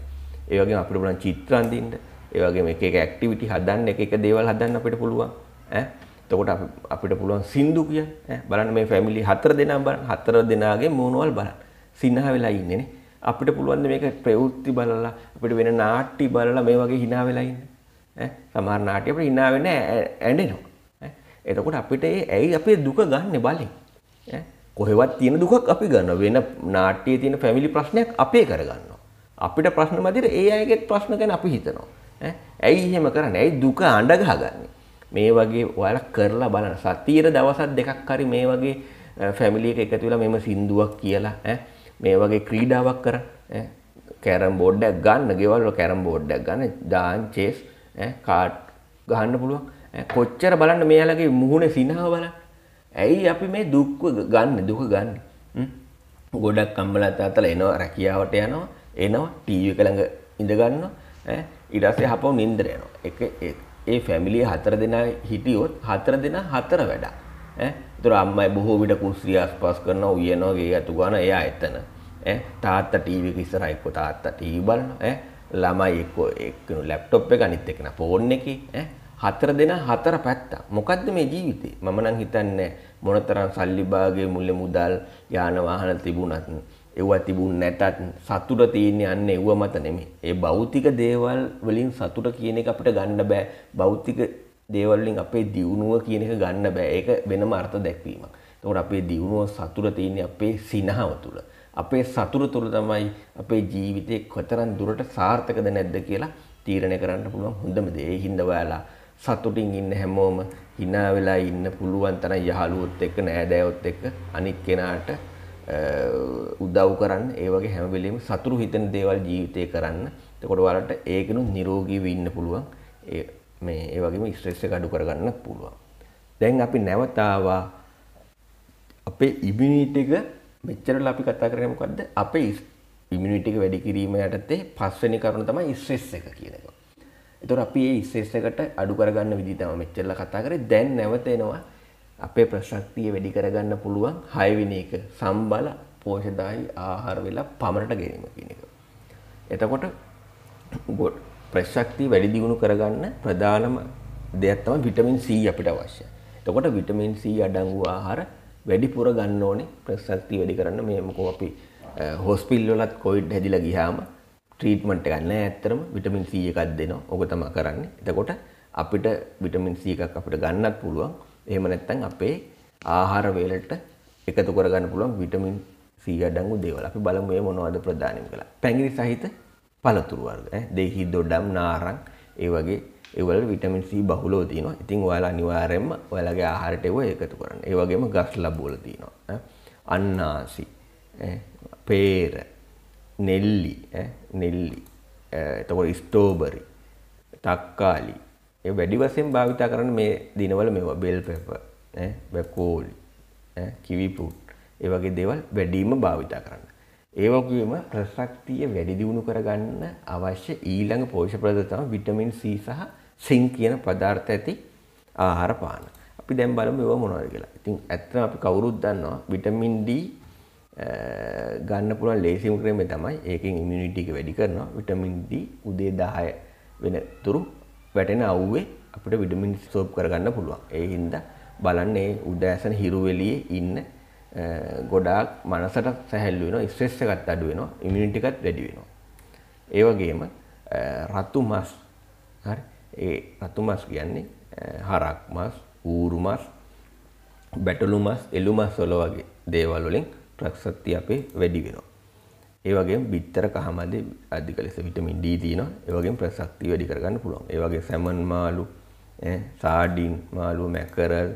ඒ වගේම අපිට පුළුවන් චිත්‍ර අඳින්න, ඒ වගේම එක එක ඇක්ටිවිටි හදන්න, එක එක දේවල් හදන්න අපිට පුළුවන්. ඈ එතකොට අපිට පුළුවන් සින්දු කියන්න බලන්න මේ ෆැමිලි හතර දෙනා බලන්න හතර දෙනාගේ මූණවල් බලන්න සිනහ වෙලා ඉන්නේ නේ අපිට පුළුවන් මේක ප්‍රවෘත්ති බලලා අපිට වෙන නාට්‍ය බලලා මේ වගේ hina වෙලා ඉන්න ඈ සමහර නාට්‍ය අපිට hina වෙන්නේ ඇඬෙනවා එතකොට අපිට ඇයි අපේ දුක ගන්න බලින් කොහෙවත් තියෙන දුකක් අපි ගන්න වෙන නාට්‍යයේ තියෙන පැමිලි ප්‍රශ්නයක් අපේ කරගන්නවා. අපිට ප්‍රශ්න මැදිර ඒ අයගේත් ප්‍රශ්න ගැන අපි හිතනවා. ඇයි එහෙම කරන්නේ? ඇයි දුක අඬගහගන්නේ? මේ වගේ ඔයාලා කරලා බලන්න. සතියේ දවසක් දෙකක් හරි මේ වගේ ෆැමිලි එක එකතු වෙලා මෙම සින්දුවක් කියලා ඈ මේ වගේ ක්‍රීඩාවක් කරන් ඈ කැරම් බෝඩ් එකක් ගන්න, ගෙවල් වල කැරම් බෝඩ් එකක් ගන්න, දාන් චේස් ඈ කාඩ් ගහන්න පුළුවන්. කොච්චර බලන්න මෙයාලගේ මුහුණේ සිනාව බලන්න. ඇයි අපි මේ දුක්ව ගන්න දුක ගන්න. ගොඩක් කම්බලත් අතල එනවා රැකියාවට යනවා එනවා ටීවී කළඟ ඉඳගන්න ඉරසේ හපව නින්දර යනවා. එක ඒ ෆැමිලිය හතර දෙනා හිටියොත් හතර දෙනා හතර වැඩ. තුර අම්මයි බොහෝ විට කුස්්‍රිය අස්පස් කරන උයනවා ගේ ඇතු ගන එයා එතන. තාත්ත ටීවක ඉස්සරයික්කො තාත්ත ටීබල්න ළමයි එක්කෝ එක්කනු ලැප්ටොප් එක අනිත් එකන ෆෝන් එක හතර දෙනා හතර පැත්තක්. මොකද්ද මේ ජීවිතේ? මම නම් හිතන්නේ මොනතරම් සල්ලි භාගයේ මුල්ල මුදල් යාන වාහන තිබුණත් ඒවා තිබුණ නැතත් සතුට තියෙන්නේ අන්න ඒව මත නෙමෙයි. ඒ භෞතික දේවල් වලින් සතුට කියන එක අපිට ගන්න බෑ. භෞතික දේවල් වලින් අපේ දියුණුව කියන එක ගන්න බෑ. ඒක වෙනම අර්ථ දැක්වීමක්. ඒතකොට අපේ දියුණුව සතුට තියෙන්නේ අපේ සිනහව තුළ. අපේ සතුට තුළ තමයි අපේ ජීවිතේ කොතරම් දුරට සාර්ථකද නැද්ද කියලා තීරණය කරන්න පුළුවන් හොඳම දේ. ඒ හින්දා ඔයාලා සතුටින් ඉන්න හැමෝම hina වෙලා ඉන්න පුළුවන් තරම් යහළුවොත් එක්ක නෑදෑයොත් එක්ක අනිත් කෙනාට උදව් කරන්න ඒ වගේ හැම වෙලෙම සතුරු හිතෙන දේවල් ජීවිතේ කරන්න. එතකොට ඔයාලට ඒකිනුත් නිරෝගීව ඉන්න පුළුවන්. ඒ මේ ඒ වගේම ස්ට්‍රෙස් එක අඩු කරගන්න පුළුවන්. දැන් අපි නැවත අපේ ඉමුනිටි එක මෙච්චරලා අපි කතා කරේ මොකද්ද? අපේ ඉමුනිටි එක වැඩි කිරීම යටතේ පස්වෙනි කරුණ තමයි ස්ට්‍රෙස් එක කියන එක. එතුර අපි ඒ ඉස්සෙස්සකට අඩු කරගන්න විදිතම මෙච්චල්ල කතා කර දැන් නැවතෙනවා අපේ ප්‍රශක්තිය වැඩි කරගන්න පුළුවන් හයවින එක සම්බල පෝෂදායි ආහාර වෙලා පමණට ගැනීම කියන එක. එතකොට ගොඩ් ප්‍රශක්තිය වැඩි දියුණු කරගන්න ප්‍රධානම දෙයක් තමයි විටමින් C අපිට අවශ්‍ය. එතකොට විටමින් C අඩංගු ආහාර වැඩිපුර ගන්න ඕනේ ප්‍රශක්තිය වැඩි කරන්න මේ මොකෝ අපි හොස්පිටල් වලත් කොවිඩ් හැදිලා ගියාම ට්‍රීට්මන්ට් එකක් නෑ ඇත්තටම විටමින් C එකක් දෙනවා. ඕක තමයි කරන්නේ. එතකොට අපිට විටමින් C එකක් අපිට ගන්නත් පුළුවන්. එහෙම නැත්නම් අපේ ආහාර වේලට එකතු කරගන්න පුළුවන් විටමින් C අඩංගු දේවල්. අපි බලමු මේ මොනවද ප්‍රධානම කියලා. පැංගිරි සහිත පළතුරු වර්ග. ඈ දෙහි දොඩම් නාරං ඒ වගේ ඒවල විටමින් C බහුලව තියෙනවා. ඉතින් ඔයාලා අනිවාර්යයෙන්ම ඔයාලගේ ආහාරයට ඒව එකතු කරන්න. ඒ වගේම ගස් ලැබුවල තියෙනවා. අන්නාසි, පේර, නෙල්ලි නෙල්ලි එතකොට ස්ටෝබරි තක්කාලි ඒ වැඩි වසයෙන් භාවිතා කරන්න මේ දිනවල මෙවා බෙල් පෙප වැකෝලි කිවිපුට් ඒ වගේ දේවල් වැඩීම භාවිතා කරන්න ඒවගේම ප්‍රශක්තිය වැඩිදිවුණු කරගන්න අවශ්‍ය ඊළඟ පෝෂ ප්‍රදතම විටමින් සී සහ සිං කියන පදාර්ථ ඇති ආහාර පාන අපි දැම් බලම ඒව මොනවද කියලා ඉතින් ඇත්තම අපි කවුරුත් දන්නවා විටමින් ඩී ගන්න පුළුවන් ලේසිම ක්‍රම තමයි ඒකෙන් ඉමුනිටි එක වැඩි කරනවා විටමින් D උදේ 10 වෙන තුරු වැටෙන අවුවේ අපිට විටමින් සෝප් කරගන්න පුළුවන්. ඒ හින්දා බලන්න මේ උදෑසන හිරු වෙලියේ ඉන්න ගොඩාක් මනසට සැහැල්ලු වෙනවා, ස්ට්‍රෙස් එකත් අඩු වෙනවා, ඉමුනිටි එකත් වැඩි වෙනවා. ඒ වගේම රතු මස් හරි ඒ රතු මස් කියන්නේ හරක් මස්, ඌරු මස්, බැටළු මස්, එළු මස් වල වගේ දේවල් වලින් ප්‍රක්ෂක්තිය අපේ වැඩි වෙනවා. ඒ වගේම බිත්තර කහමදේ අධික ලෙස විටමින් D තියෙනවා. ඒ වගේම ප්‍රක්ෂක්තිය වැඩි කරගන්න පුළුවන්. ඒ වගේ සැමන් මාළු, සාඩින් මාළු, මැකරල්,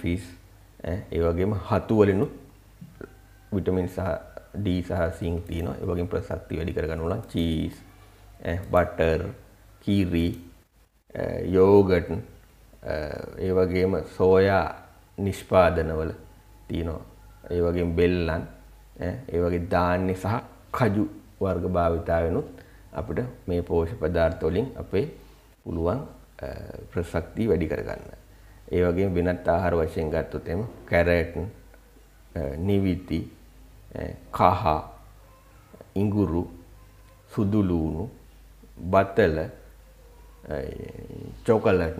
ෆිස් ඒ වගේම හතු වලිනුත් විටමින් සහ D සහ සිංක් තියෙනවා. ඒ වගේම ප්‍රක්ෂක්තිය වැඩි කරගන්න පුළුවන්. චීස්, බටර්, කීරි, යෝගට් ඒ වගේම සෝයා නිෂ්පාදනවල තියෙනවා ඒ වගේ බෙල්ලන් ඒ වගේ ධාන්‍ය සහ කජු වර්ග භාවිතා වෙනුත් අපිට මේ පෝෂක පදාර්ථ වලින් අපේ පුළුවන් ප්‍රසක්තිය වැඩි කරගන්න. ඒ වගේම වෙනත් ආහාර වශයෙන් ගත්තොත් එම කැරට්, නිවිති, කහ, ඉඟුරු, සුදු ලූණු, බතල, චොකලට්,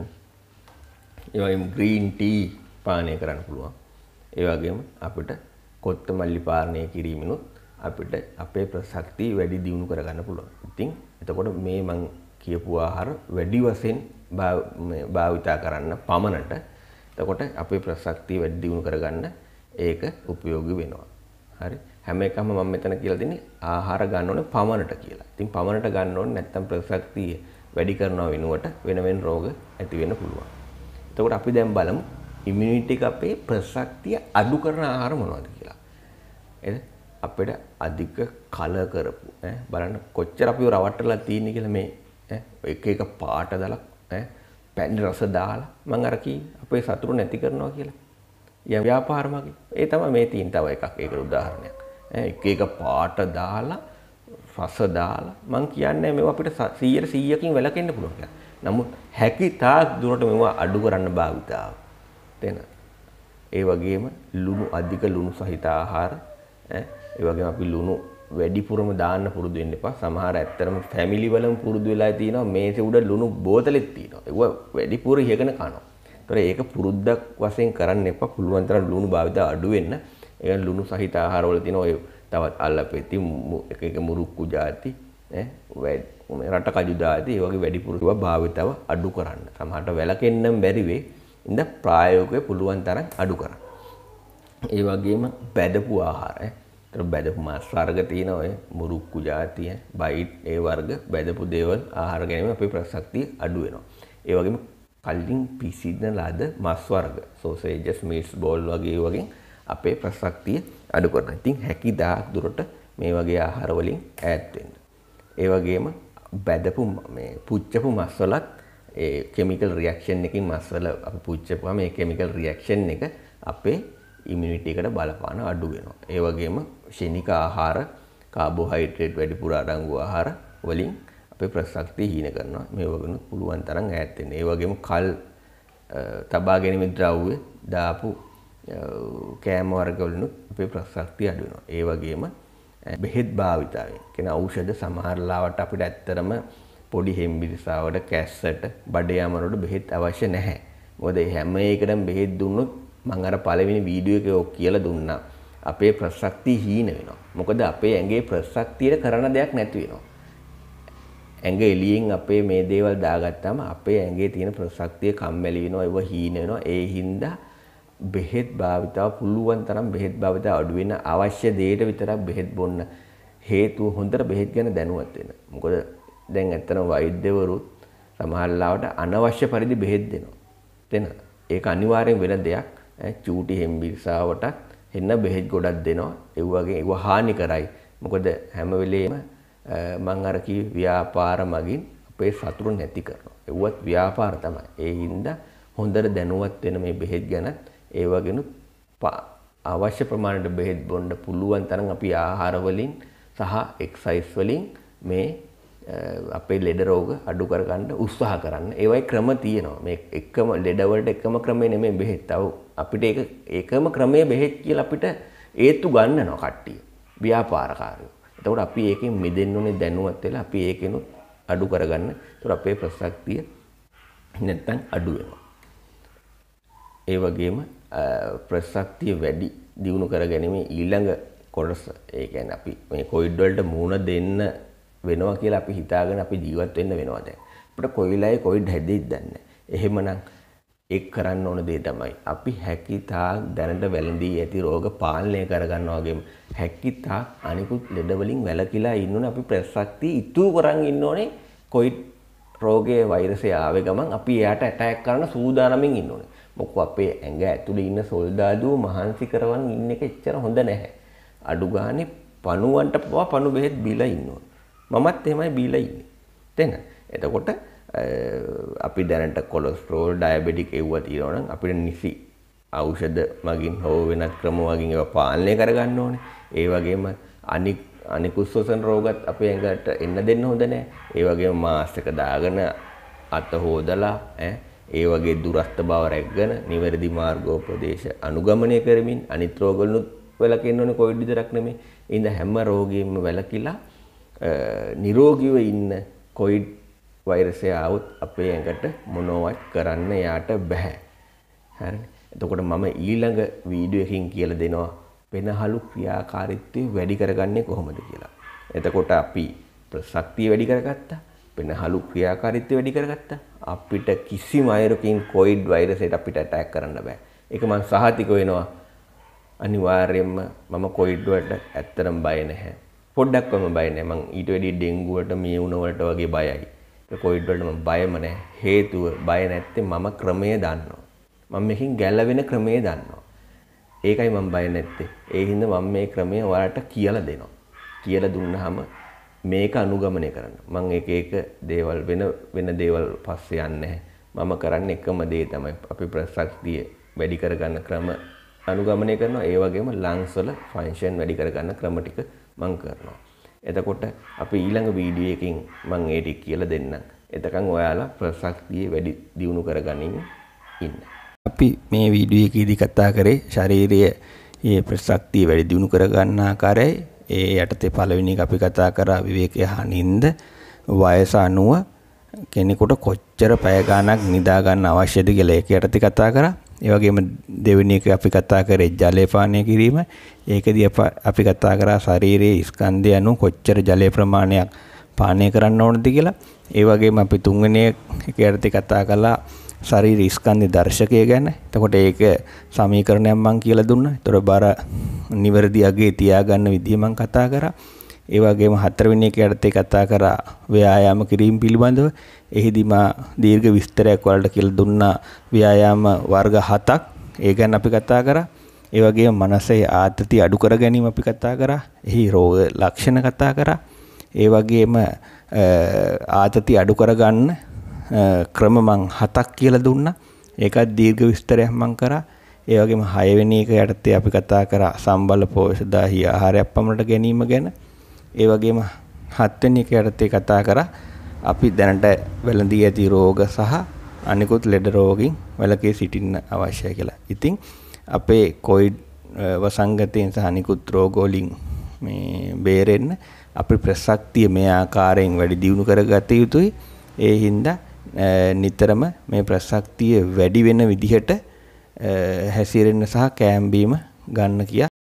ඒ වගේම ග්‍රීන් ටී පානය කරන්න පුළුවන්. ඒ වගේම අපිට කොත්ත මල්ලි පාරණය කිරීමනුත් අපිට අපේ ප්‍රශක්තිය වැඩි දියුණු කරගන්න පුළුවන්. ඉතින් එතකොට මේ මං කියපු ආහාර වැඩි වශයෙන් භාවිතා කරන්න පමණට එතකොට අපේ ප්‍රශක්තිය වැඩි දියුණු කරගන්න ඒක උපයෝගී වෙනවා. හරි. හැම එකම මම මෙතන කියලා දෙන්නේ ආහාර ගන්න ඕනේ පමණට කියලා. ඉතින් පමණට ගන්න ඕනේ නැත්නම් ප්‍රශක්තිය වැඩි කරනවා වෙනුවට වෙන වෙන රෝග ඇති වෙන්න පුළුවන්. එතකොට අපි දැන් බලමු ඉමුනිටි එක අපේ ප්‍රසක්තිය අඩු කරන ආහාර මොනවද කියලා. එද අපිට අධික කල කරපු ඈ බලන්න කොච්චර අපිව රවට්ටලා තියෙන්නේ කියලා මේ ඈ එක එක පාට දාලා ඈ පැණි රස දාලා මම අර කී අපේ සතුරු නැති කරනවා කියලා. යම් ව්‍යාපාර මාගේ. ඒ තමයි මේ තියෙන තව එකක් ඒක උදාහරණයක්. ඈ එක එක පාට දාලා රස දාලා මම කියන්නේ මේවා අපිට 100 100කින් වැළකෙන්න පුළුවන් කියලා. නමුත් හැකි තාක් දුරට මේවා අඩු කරන්න භාවිතාව තෙන. ඒ වගේම ලුණු අධික ලුණු සහිත ආහාර ඈ ඒ වගේම අපි ලුණු වැඩිපුරම දාන්න පුරුදු වෙන්න එපා. සමහර ඇත්තරම ෆැමිලි වලම පුරුදු වෙලා තියෙනවා මේසේ උඩ ලුණු බෝතලෙත් තියෙනවා. ඒව වැඩිපුර ඉහගෙන කනවා. ඒතර ඒක පුරුද්දක් වශයෙන් කරන්න එපා. පුළුවන් තරම් ලුණු භාවිත අඩු වෙන්න. ඒ කියන්නේ ලුණු සහිත ආහාර වල තියෙන ඔය තවත් අල්ලපෙති එක එක මුරුක්කු ಜಾති ඈ රට කජු ಜಾති ඒ වගේ වැඩිපුර ඒවා භාවිතව අඩු කරන්න. සමහරට වැලකෙන්නම් බැරි වෙයි. ඉඳ ප්‍රායෝගිකව පුළුවන් තරම් අඩු කරන්න. ඒ වගේම බැදපු ආහාර ඒතර බැදපු මාස් වර්ග තියෙන ඔය මුරුක්කු జాතිය, බයිට් ඒ වර්ග බැදපු දේවල් ආහාර ගැනීම අපේ ප්‍රසක්තිය අඩු වෙනවා. ඒ වගේම කල්ලින් පිසිදන ලද මස් වර්ග, සෝසේජස්, මීට්ස්, බෝල් වගේ වගේ අපේ ප්‍රසක්තිය අඩු කරනවා. ඉතින් හැකි දාක් දුරට මේ වගේ ආහාර වලින් ඈත් වෙන්න. ඒ වගේම බැදපු මේ පුච්චපු මස් වලත් ඒ කෙමිකල් රියක්ෂන් එකින් මස්වල අපි පුච්චපුවම මේ කෙමිකල් රියක්ෂන් එක අපේ ඉමුනිටි එකට බලපාන අඩු වෙනවා. ඒ වගේම ෂෙනික ආහාර, කාබෝහයිඩ්‍රේට් වැඩිපුර අඩංගු ආහාර වලින් අපේ ප්‍රසක්තිය හීන කරනවා. මේ වගනුත් පුළුවන් තරම් ඈත් වෙන්න. ඒ වගේම කල් තබා ගැනීම ද්‍රව්‍ය දාපු කෑම වර්ගවලිනුත් අපේ ප්‍රසක්තිය අඩු වෙනවා. ඒ වගේම බෙහෙත් භාවිතාවෙන් කියන ඖෂධ සමහර ලාවට අපිට ඇත්තරම පොඩි හෙම්බිරිසාවට කැස්සට බඩේ යමරොට බෙහෙත් අවශ්‍ය නැහැ. මොකද හැම එකටම බෙහෙත් දුන්නොත් මම අර පළවෙනි වීඩියෝ එකේ ඔක් කියලා දුන්නා. අපේ ප්‍රසක්තිය හීන වෙනවා. මොකද අපේ ඇඟේ ප්‍රසක්තියට කරන දෙයක් නැති වෙනවා. ඇඟ එළියෙන් අපේ මේ දේවල් දාගත්තාම අපේ ඇඟේ තියෙන ප්‍රසක්තිය කම්මැලි වෙනවා, ඒව හීන වෙනවා. ඒ හින්දා බෙහෙත් භාවිතාව පුළුවන් තරම් බෙහෙත් භාවිතාව අඩු වෙන අවශ්‍ය දේට විතරක් බෙහෙත් බොන්න හේතුව හොඳට බෙහෙත් ගැන දැනුවත් වෙන. මොකද දැන් ඇත්තටම වෛද්‍යවරුත් සමහරලාවට අනවශ්‍ය පරිදි බෙහෙත් දෙනවා. දෙන. ඒක අනිවාර්යෙන් වෙන දෙයක්. චූටි හෙම්බිරිසාවට එන්න බෙහෙත් ගොඩක් දෙනවා. ඒ වගේ ඒව හානි කරයි. මොකද හැම වෙලේම මං අර කිව් ව්‍යාපාර මගින් අපේ සතුරු නැති කරනවා. ඒවත් ව්‍යාපාර තමයි. ඒ හින්දා හොඳට දැනුවත් වෙන මේ බෙහෙත් ගැනත් ඒ වගේනුත් අවශ්‍ය ප්‍රමාණයට බෙහෙත් බොන්න පුළුවන් තරම් අපි ආහාර වලින් සහ එක්සයිස් වලින් මේ අපේ ලෙඩ රෝග අඩු කරගන්න උත්සාහ කරන්න ඒවයි ක්‍රම තියෙනවා මේ එකම ලෙඩවලට එකම ක්‍රමේ නෙමෙයි බෙහෙත්. අව අපිට ඒක එකම ක්‍රමයේ බෙහෙත් කියලා අපිට ඒත්තු ගන්නනවා කට්ටිය. ව්‍යාපාරකාරයෝ. එතකොට අපි ඒකෙන් මිදෙන්න ඕනේ දැනුවත් වෙලා අපි ඒකෙනුත් අඩු කරගන්න. එතකොට අපේ ප්‍රසක්තිය නැත්තම් අඩු වෙනවා. ඒ වගේම ප්‍රසක්තිය වැඩි දියුණු කරගැනීමේ ඊළඟ කොටස ඒ කියන්නේ අපි මේ කොවිඩ් වලට මුහුණ දෙන්න වෙනවා කියලා අපි හිතාගෙන අපි ජීවත් වෙන්න වෙනවා දැන්. අපිට කොයි වෙලාවෙ කොවිඩ් හැදෙයිද දන්නේ එහෙමනම් ඒක කරන්න ඕන දේ තමයි අපි හැකිතාක් දැනට වැළඳී ඇති රෝග පාලනය කරගන්නවා වගේම හැකිතාක් අනිකුත් ලෙඩ වලින් වැළකීලා ඉන්න අපි ප්‍රශක්තිය ඉතු කරන් ඉන්න ඕනේ කොවිඩ් රෝගයේ වෛරසය ආවේ ගමන් අපි එයාට ඇටැක් කරන සූදානමින් ඉන්න ඕනේ. මොකද අපේ ඇඟ ඇතුලේ ඉන්න සොල්දාදුව මහන්සි කරවන් ඉන්න එක එච්චර හොඳ නැහැ. අඩු ගානේ පණුවන්ට පවා පණු බෙහෙත් බිලා ඉන්න ඕනේ. මමත් එහෙමයි බීලා ඉන්නේ. තේන. එතකොට අපි දැනට කොලෙස්ටරෝල් ඩයබටික් එව්ව තියෙනවා නම් අපිට නිසි ඖෂධ මගින් හෝ වෙනත් ක්‍රම වලින් ඒවා පාලනය කරගන්න ඕනේ. ඒ වගේම අනික් අනිකුත් ශ්වසන රෝගත් අපේ ඇඟට එන්න දෙන්න හොඳ නැහැ. ඒ වගේම මාස්ක් එක දාගෙන අත හොදලා ඈ ඒ වගේ දුරස්ත බව රැකගෙන නිවැරදි මාර්ගෝපදේශ අනුගමනය කරමින් අනිත් රෝගවලුත් වැළකෙන්න ඕනේ කොවිඩ් විතරක් නෙමෙයි. ඉතින් හැම රෝගියෙම වැළකීලා නිරෝගීව ඉන්න කොයිඩ් වෛරසය આવුත් අපේ ඇඟට මොනවත් කරන්න යාට බෑ. හරිනේ. එතකොට මම ඊළඟ වීඩියෝ එකකින් කියලා දෙනවා වෙනහලු ක්‍රියාකාරීත්වය වැඩි කරගන්නේ කොහොමද කියලා. එතකොට අපි ශක්තිය වැඩි කරගත්තා. වෙනහලු ක්‍රියාකාරීත්වය වැඩි කරගත්තා. අපිට කිසිම අයරකින් කොයිඩ් වෛරසයට අපිට ඇටැක් කරන්න බෑ. ඒක මම සහතික වෙනවා. අනිවාර්යයෙන්ම මම කොයිඩ් වලට ඇත්තටම බය නැහැ. පොඩ්ඩක්වම බයනෑ මං ඊට වැඩි ඩෙංගුවට මේ වුණවලට වගේ බයයි කොයිඩ්වලටම බයමන හේතුව බය නැත්තේ මම ක්‍රමය දන්නවා. මං මෙකින් ගැල්ලවෙන ක්‍රමය දන්නවා. ඒකයි මං බය නැත්තේ ඒ හින්ද මං මේ ක්‍රමය ඔයාලට කියල දෙනවා. කියල දුන්නහම මේක අනුගමනය කරන්න මං එක එක දේවල් වෙන වෙන දේවල් පස්සේ යන්න මම කරන්න එකම දේ තමයි අපි ප්‍රසක්තිය වැඩි කරගන්න ක්‍රම අනුගමනය කරනවා ඒ වගේම ලංස්වල ෆංක්ෂන් වැඩි කරගන්න ක්‍රම ටික මං කරනවා. එතකොට අපි ඊළඟ වීඩියෝ එකකින් මං ඒ ටික කියලා දෙන්නම්. එතකන් ඔයාලා ප්‍රසක්තිය වැඩි දියුණු කරගනිමින් ඉන්න. අපි මේ වීඩියෝ එකේදී කතා කරේ ශාරීරියේ ඒ ප්‍රසක්තිය වැඩි දියුණු කරගන්න ආකාරයයි. ඒ යටතේ පළවෙනි එක අපි කතා කරා විවේකයේ හනින්ද වයස 90 කෙනෙකුට කොච්චර පැය ගණක් නිදා ගන්න අවශ්‍යද කියලා ඒක යටතේ කතා කරා. ඒ වගේම දෙවෙනි එක අපි කතා කරේ ජලය පානය කිරීම. ඒකදී අපි කතා කරා ශරීරයේ ස්කන්ධය අනුව කොච්චර ජලය ප්‍රමාණයක් පානය කරන්න ඕනද කියලා. ඒ වගේම අපි තුන්වෙනි එක යටතේ කතා කළා ශරීර ස්කන්ධ දර්ශකය ගැන. එතකොට ඒක සමීකරණයක් මම කියලා දුන්නා. ඒතර බර නිවැරදි අගේ තියාගන්න විදිහ මම කතා කරා. ඒ වගේම හතරවෙනි එක යටතේ කතා කරා ව්‍යායාම කිරීම පිළිබඳව. එහිදී මා දීර්ඝ විස්තරයක් ඔයාලට කියලා දුන්නා ව්‍යායාම වර්ග 7ක්. ඒ ගැන අපි කතා කරා. ඒ වගේම මනසේ ආතති අඩු කර ගැනීම අපි කතා කරා. එහි රෝග ලක්ෂණ කතා කරා. ඒ වගේම ආතති අඩු කරගන්න ක්‍රම මං හතක් කියලා දුන්නා. ඒකත් දීර්ඝ විස්තරයක් මං කරා. ඒ වගේම 6 වෙනි එක යටතේ අපි කතා කරා සම්බල පෝෂදාහි ආහාරයක් පමණට ගැනීම ගැන. ඒ වගේම හත්වෙනි එක යටතේ කතා කරා අපි දැනට වැළඳී ඇති රෝග සහ අනිකුත් ලෙඩ රෝගින් වැළකී සිටින්න අවශ්‍යයි කියලා. ඉතින් අපේ කොවිඩ් වසංගතයෙන් සහ අනිකුත් රෝග වලින් මේ බේරෙන්න අපි ප්‍රසක්තිය මේ ආකාරයෙන් වැඩි දියුණු කරගත යුතුයි. ඒ හින්දා නිතරම මේ ප්‍රසක්තිය වැඩි වෙන විදිහට හැසිරෙන්න සහ කෑම් බීම ගන්න කියා